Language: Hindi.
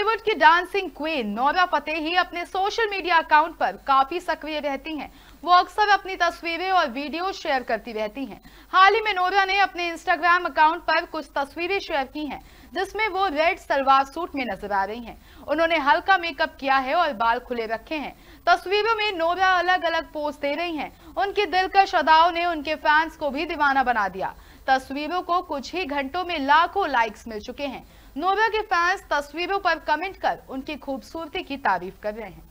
बॉलीवुड की डांसिंग क्वीन नौरा फतेही अपने सोशल मीडिया अकाउंट पर काफी सक्रिय रहती हैं। वो अक्सर अपनी तस्वीरें और वीडियो शेयर करती रहती हैं। हाल ही में नौरा ने अपने इंस्टाग्राम अकाउंट पर कुछ तस्वीरें शेयर की हैं, जिसमें वो रेड सलवार सूट में नजर आ रही हैं। उन्होंने हल्का मेकअप किया है और बाल खुले रखे हैं तस्वीरों में नोरा अलग अलग पोज दे रही है उनकी दिलकश अदाओं ने उनके फैंस को भी दीवाना बना दिया तस्वीरों को कुछ ही घंटों में लाखों लाइक्स मिल चुके हैं नोबिया के फैंस तस्वीरों पर कमेंट कर उनकी खूबसूरती की तारीफ कर रहे हैं